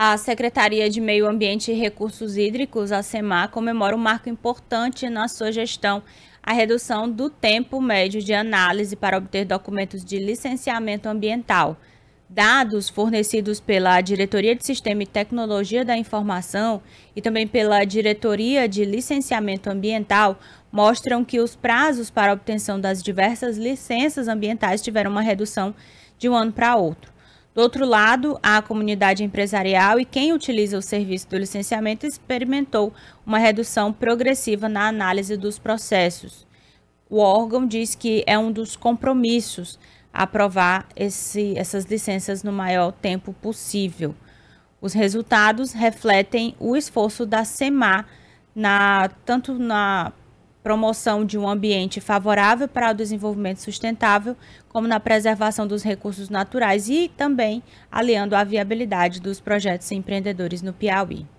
A Secretaria de Meio Ambiente e Recursos Hídricos, a SEMAR, comemora um marco importante na sua gestão, a redução do tempo médio de análise para obter documentos de licenciamento ambiental. Dados fornecidos pela Diretoria de Sistema e Tecnologia da Informação e também pela Diretoria de Licenciamento Ambiental mostram que os prazos para obtenção das diversas licenças ambientais tiveram uma redução de um ano para outro. Do outro lado, a comunidade empresarial e quem utiliza o serviço do licenciamento experimentou uma redução progressiva na análise dos processos. O órgão diz que é um dos compromissos aprovar esse, essas licenças no maior tempo possível. Os resultados refletem o esforço da SEMAR na, tanto na promoção de um ambiente favorável para o desenvolvimento sustentável, como na preservação dos recursos naturais e também aliando a viabilidade dos projetos empreendedores no Piauí.